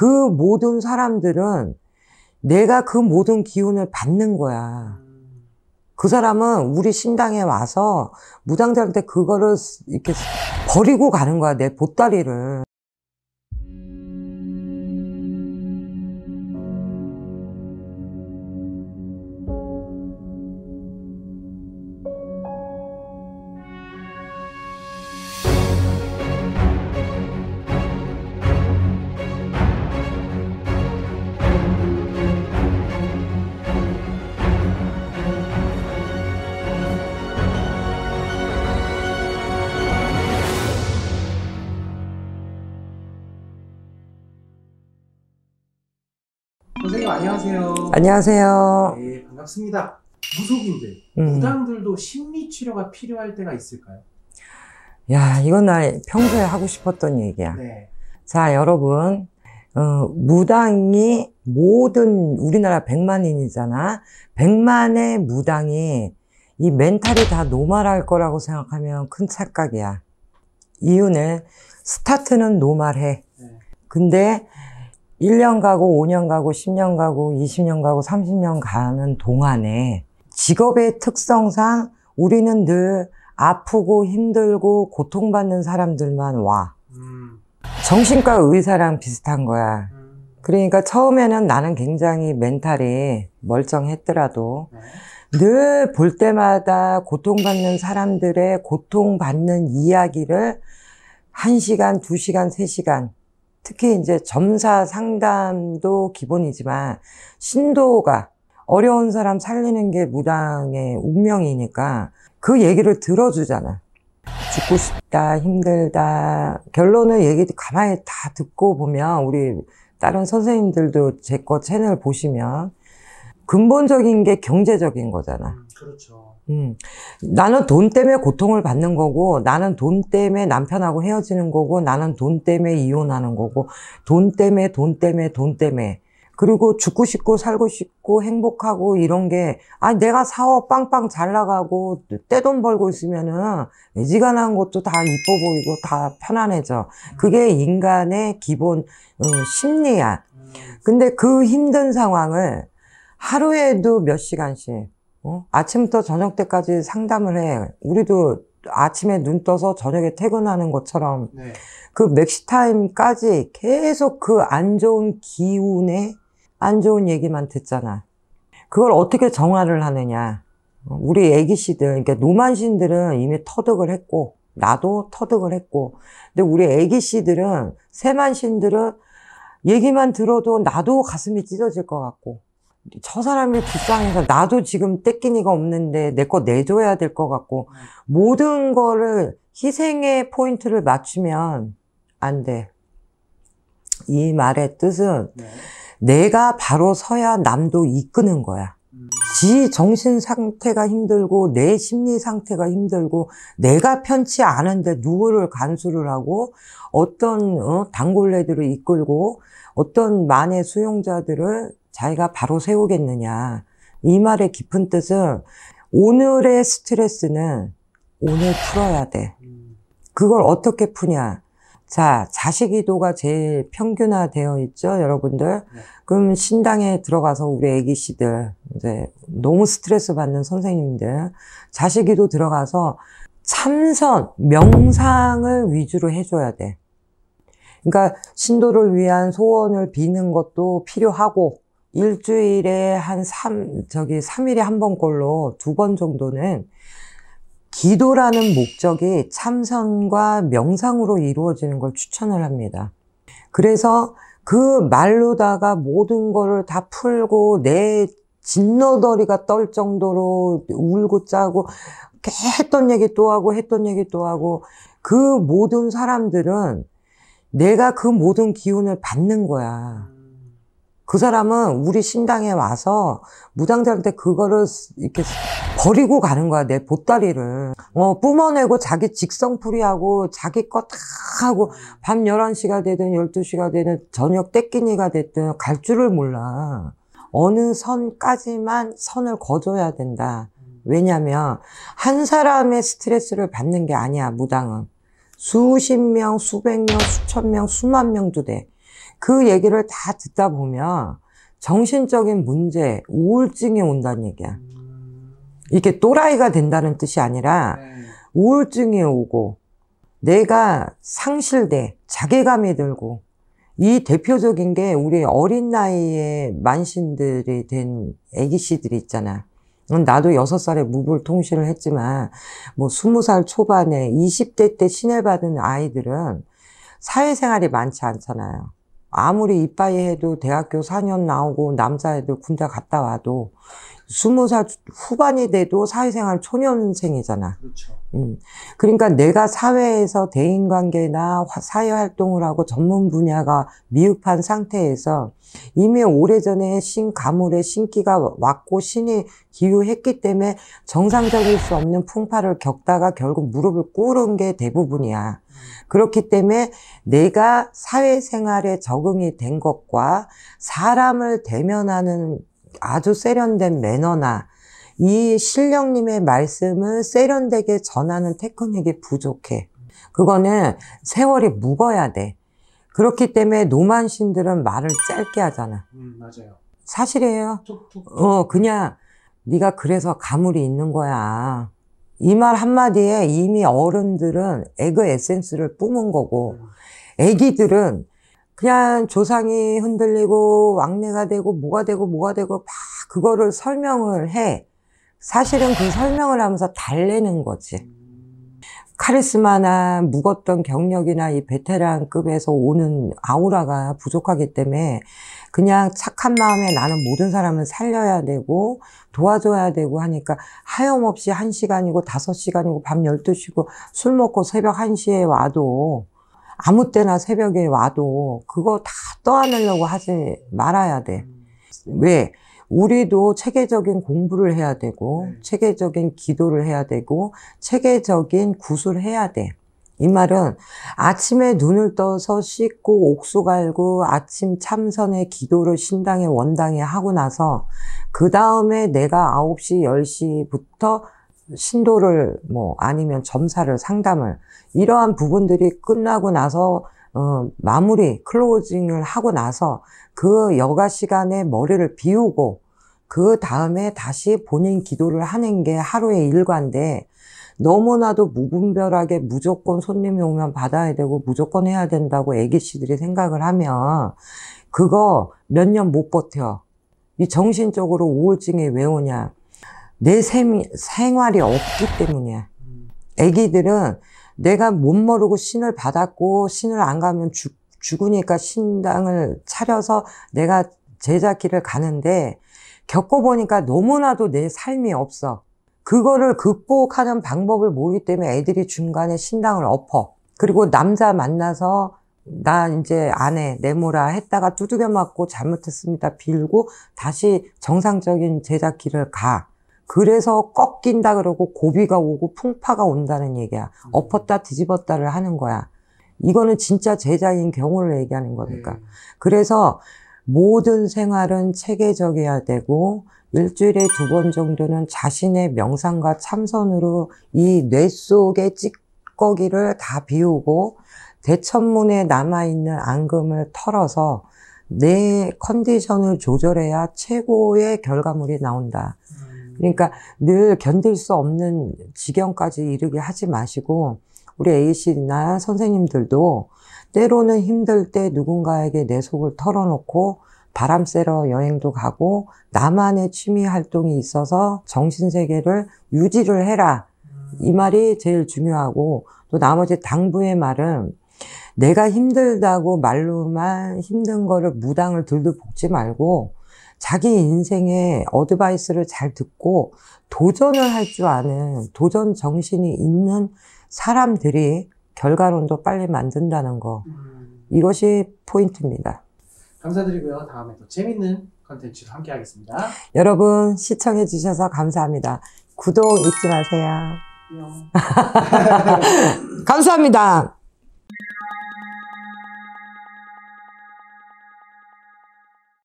그 모든 사람들은 내가 그 모든 기운을 받는 거야. 그 사람은 우리 신당에 와서 무당들한테 그거를 이렇게 버리고 가는 거야, 내 보따리를. 안녕하세요. 네, 반갑습니다. 무속인들, 무당들도 음. 심리 치료가 필요할 때가 있을까요? 야, 이건 나 평소에 하고 싶었던 얘기야. 네. 자, 여러분. 어, 무당이 모든 우리나라 1만인이잖아1만의 무당이 이 멘탈이 다 노말할 거라고 생각하면 큰 착각이야. 이유는 스타트는 노말해. 네. 근데 1년 가고 5년 가고 10년 가고 20년 가고 30년 가는 동안에 직업의 특성상 우리는 늘 아프고 힘들고 고통받는 사람들만 와. 음. 정신과 의사랑 비슷한 거야. 음. 그러니까 처음에는 나는 굉장히 멘탈이 멀쩡했더라도 네. 늘볼 때마다 고통받는 사람들의 고통받는 이야기를 1시간, 2시간, 3시간 특히 이제 점사 상담도 기본이지만 신도가 어려운 사람 살리는 게 무당의 운명이니까 그 얘기를 들어주잖아. 죽고 싶다, 힘들다. 결론을 얘기 가만히 다 듣고 보면 우리 다른 선생님들도 제 거 채널 보시면 근본적인 게 경제적인 거잖아. 음, 그렇죠. 음. 나는 돈 때문에 고통을 받는 거고, 나는 돈 때문에 남편하고 헤어지는 거고, 나는 돈 때문에 이혼하는 거고, 돈 때문에, 돈 때문에, 돈 때문에. 그리고 죽고 싶고, 살고 싶고, 행복하고, 이런 게, 아, 내가 사업 빵빵 잘 나가고, 떼돈 벌고 있으면은, 외지간한 것도 다 이뻐 보이고, 다 편안해져. 그게 인간의 기본, 어, 심리야. 근데 그 힘든 상황을 하루에도 몇 시간씩, 어? 아침부터 저녁 때까지 상담을 해. 우리도 아침에 눈 떠서 저녁에 퇴근하는 것처럼 네. 그 맥시타임까지 계속 그 안 좋은 기운에 안 좋은 얘기만 듣잖아. 그걸 어떻게 정화를 하느냐. 어, 우리 애기씨들, 그러니까 노만신들은 이미 터득을 했고, 나도 터득을 했고, 근데 우리 애기씨들은, 세만신들은 얘기만 들어도 나도 가슴이 찢어질 것 같고, 저 사람의 불쌍해서 나도 지금 떼끼니가 없는데 내 거 내줘야 될 것 같고 음. 모든 거를 희생의 포인트를 맞추면 안 돼. 이 말의 뜻은 네. 내가 바로 서야 남도 이끄는 거야. 음. 지 정신 상태가 힘들고 내 심리 상태가 힘들고 내가 편치 않은데 누구를 간수를 하고 어떤 어, 단골레들을 이끌고 어떤 만의 수용자들을 자기가 바로 세우겠느냐. 이 말의 깊은 뜻은 오늘의 스트레스는 오늘 풀어야 돼. 그걸 어떻게 푸냐. 자, 자식이도가 제일 평균화 되어 있죠, 여러분들. 그럼 신당에 들어가서 우리 애기씨들, 이제 너무 스트레스 받는 선생님들, 자식이도 들어가서 참선, 명상을 위주로 해줘야 돼. 그러니까 신도를 위한 소원을 비는 것도 필요하고, 일주일에 한 3, 저기 3일에 한 번꼴로 두 번 정도는 기도라는 목적이 참선과 명상으로 이루어지는 걸 추천을 합니다. 그래서 그 말로다가 모든 거를 다 풀고 내 진너더리가 떨 정도로 울고 짜고 했던 얘기 또 하고 했던 얘기 또 하고 그 모든 사람들은 내가 그 모든 기운을 받는 거야. 그 사람은 우리 신당에 와서 무당들한테 그거를 이렇게 버리고 가는 거야 내 보따리를 어 뿜어내고 자기 직성풀이하고 자기 거 다 하고 밤 11시가 되든 12시가 되든 저녁 때끼니가 됐든 갈 줄을 몰라 어느 선까지만 선을 거둬야 된다 왜냐면 한 사람의 스트레스를 받는 게 아니야 무당은 수십 명 수백 명 수천 명 수만 명도 돼그 얘기를 다 듣다 보면 정신적인 문제, 우울증이 온다는 얘기야. 이게 또라이가 된다는 뜻이 아니라 네. 우울증이 오고 내가 상실돼, 자괴감이 들고 이 대표적인 게 우리 어린 나이에 만신들이 된 애기씨들이 있잖아. 나도 여 살에 무불통신을 했지만 뭐 스무 살 초반에 이십 대때 신뢰받은 아이들은 사회생활이 많지 않잖아요. 아무리 이빠이 해도 대학교 4년 나오고 남자애들 군대 갔다 와도 20살 후반이 돼도 사회생활 초년생이잖아. 그렇죠. 음. 그러니까 내가 사회에서 대인관계나 사회활동을 하고 전문 분야가 미흡한 상태에서 이미 오래전에 신 가물에 신기가 왔고 신이 기유했기 때문에 정상적일 수 없는 풍파를 겪다가 결국 무릎을 꿇은 게 대부분이야. 그렇기 때문에 내가 사회생활에 적응이 된 것과 사람을 대면하는 아주 세련된 매너나 이 신령님의 말씀을 세련되게 전하는 테크닉이 부족해. 그거는 세월이 묵어야 돼. 그렇기 때문에 노만신들은 말을 짧게 하잖아. 음, 맞아요. 사실이에요. 툭툭. 어, 그냥 네가 그래서 가물이 있는 거야. 이말 한마디에 이미 어른들은 에그 에센스를 뿜은 거고 애기들은 그냥 조상이 흔들리고 왕래가 되고 뭐가 되고 뭐가 되고 막 그거를 설명을 해 사실은 그 설명을 하면서 달래는 거지 카리스마나 무겁던 경력이나 이 베테랑급에서 오는 아우라가 부족하기 때문에 그냥 착한 마음에 나는 모든 사람을 살려야 되고 도와줘야 되고 하니까 하염없이 한시간이고 다섯 시간이고밤 열두 시고술 먹고 새벽 한시에 와도 아무 때나 새벽에 와도 그거 다 떠안으려고 하지 말아야 돼. 음. 왜? 우리도 체계적인 공부를 해야 되고 네. 체계적인 기도를 해야 되고 체계적인 구술을 해야 돼. 이 말은 아침에 눈을 떠서 씻고 옥수 갈고 아침 참선의 기도를 신당에 원당에 하고 나서 그 다음에 내가 9시, 10시부터 신도를 뭐 아니면 점사를 상담을 이러한 부분들이 끝나고 나서 어, 마무리 클로징을 하고 나서 그 여가 시간에 머리를 비우고 그 다음에 다시 본인 기도를 하는 게 하루의 일과인데 너무나도 무분별하게 무조건 손님이 오면 받아야 되고 무조건 해야 된다고 애기씨들이 생각을 하면 그거 몇 년 못 버텨. 이 정신적으로 우울증이 왜 오냐. 내셈 생활이 없기 때문이야. 애기들은 내가 못 모르고 신을 받았고 신을 안 가면 죽, 죽으니까 신당을 차려서 내가 제자길을 가는데 겪어보니까 너무나도 내 삶이 없어. 그거를 극복하는 방법을 모르기 때문에 애들이 중간에 신당을 엎어. 그리고 남자 만나서 나 이제 아내 내모라 했다가 두드겨 맞고 잘못했습니다 빌고 다시 정상적인 제작 길을 가. 그래서 꺾인다 그러고 고비가 오고 풍파가 온다는 얘기야. 엎었다 뒤집었다를 하는 거야. 이거는 진짜 제자인 경우를 얘기하는 거니까. 음. 그래서 모든 생활은 체계적이어야 되고 일주일에 두 번 정도는 자신의 명상과 참선으로 이 뇌 속의 찌꺼기를 다 비우고 대천문에 남아있는 앙금을 털어서 내 컨디션을 조절해야 최고의 결과물이 나온다. 음. 그러니까 늘 견딜 수 없는 지경까지 이르게 하지 마시고 우리 a 씨나 선생님들도 때로는 힘들 때 누군가에게 내 속을 털어놓고 바람 쐬러 여행도 가고 나만의 취미 활동이 있어서 정신세계를 유지를 해라. 이 말이 제일 중요하고 또 나머지 당부의 말은 내가 힘들다고 말로만 힘든 거를 무당을 들도볶지 말고 자기 인생의 어드바이스를 잘 듣고 도전을 할 줄 아는 도전 정신이 있는 사람들이 결과론도 빨리 만든다는 거 음. 이것이 포인트입니다. 감사드리고요. 다음에 또 재밌는 컨텐츠로 함께 하겠습니다. 여러분 시청해 주셔서 감사합니다. 구독 잊지 마세요. 감사합니다.